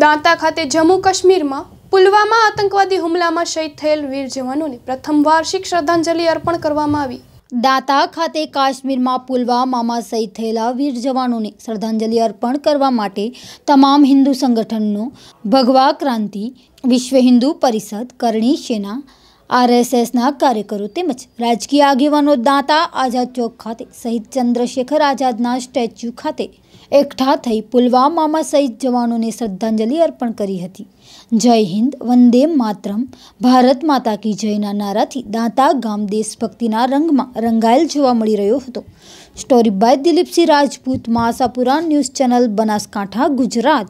દાંતા ખાતે જમ્મુ કાશ્મીરમાં પુલવામા આતંકવાદી હુમલામાં શહીદ થયેલ વીર જવાનોને પ્રથમ વાર્ષિક શ્રદ્ધાંજલિ અર્પણ કરવામાં આવી દાંતા ખાતે કાશ્મીરમાં પુલવામામાં શહીદ થયેલા વીર જવાનોને શ્રદ્ધાંજલિ અર્પણ કરવા માટે તમામ હિન્દુ સંગઠનનો ભગવા ક્રાંતિ વિશ્વ હિન્દુ પરિષદ કરણી સેના આરએસએસના કાર્યકરો તેમજ રાજકીય આગેવાનો દાંતા આઝાદ ચોક ખાતે શહીદ ચંદ્રશેખર આઝાદના સ્ટેચ્યુ ખાતે એકઠા થઈ પુલવામામાં શહીદ જવાનોને શ્રદ્ધાંજલિ અર્પણ કરી હતી જય હિન્દ વંદે માતરમ ભારત માતા કી જયના નારાથી દાંતા ગામ દેશભક્તિના રંગમાં રંગાયેલ જોવા મળી રહ્યો હતો story by Dilipsinh Rajput Masapura news channel Banaskantha Gujarat